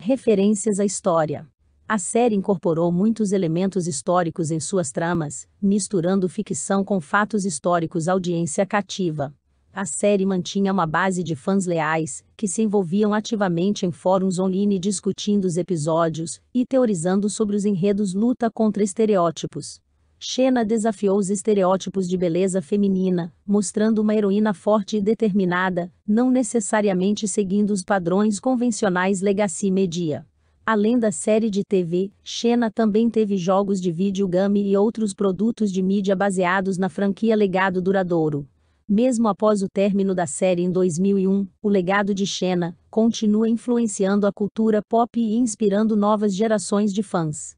Referências à história. A série incorporou muitos elementos históricos em suas tramas, misturando ficção com fatos históricos audiência cativa. A série mantinha uma base de fãs leais, que se envolviam ativamente em fóruns online discutindo os episódios e teorizando sobre os enredos luta contra estereótipos. Xena desafiou os estereótipos de beleza feminina, mostrando uma heroína forte e determinada, não necessariamente seguindo os padrões convencionais Legacy Media. Além da série de TV, Xena também teve jogos de videogame e outros produtos de mídia baseados na franquia Legado Duradouro. Mesmo após o término da série em 2001, o legado de Xena continua influenciando a cultura pop e inspirando novas gerações de fãs.